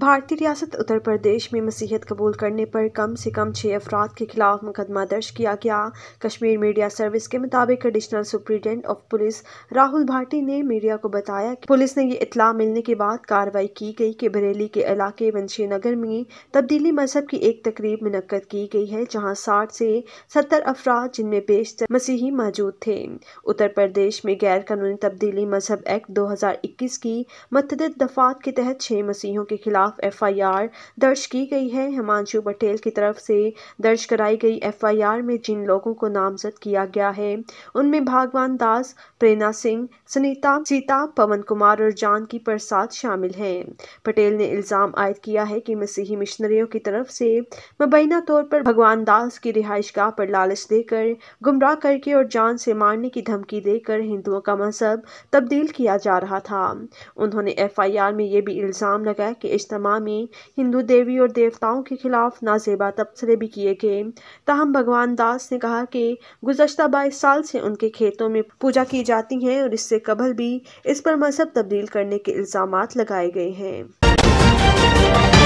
भारतीय रियासत उत्तर प्रदेश में मसीहत कबूल करने पर कम से कम छः अफराद के खिलाफ मुकदमा दर्ज किया गया कश्मीर मीडिया सर्विस के मुताबिक additional superintendent of police Rahul Bhati ने मीडिया को बताया कि पुलिस ने ये इतला मिलने के बाद कार्रवाई की गई कि बरेली के इलाके वंशी नगर में तब्दीली मजहब की एक तकरीब मनक़द की गई है जहाँ साठ से सत्तर अफराद जिनमें बेशतर मसीही मौजूद थे उत्तर प्रदेश में गैर कानूनी तब्दीली मजहब एक्ट दो हजार इक्कीस की मतदद दफात के तहत छः मसीहों के खिलाफ खिलाफ एफआईआर दर्ज की गई है हिमांशु पटेल की तरफ से दर्ज कराई गई एफआईआर में जिन लोगों को नामजद किया गया है उनमें भगवान दास प्रेरणा सिंह सुनीता सीता पवन कुमार और जानकी प्रसाद शामिल है पटेल ने इल्ज़ाम आयद किया है कि मसीही मिशनरियों की तरफ से मुबैना तौर पर भगवान दास की रिहाइश गाह पर लालच देकर गुमराह करके और जान से मारने की धमकी देकर हिंदुओं का मजहब तब्दील किया जा रहा था उन्होंने एफआईआर में यह भी इल्ज़ाम लगाया कि इज्तम परिक्रमा में हिंदू देवी और देवताओं के खिलाफ नाजेबा तबसरे भी किए गए ताहम भगवान दास ने कहा कि गुजशत बाईस साल से उनके खेतों में पूजा की जाती है और इससे कबल भी इस पर मजहब तब्दील करने के इल्ज़ाम लगाए गए हैं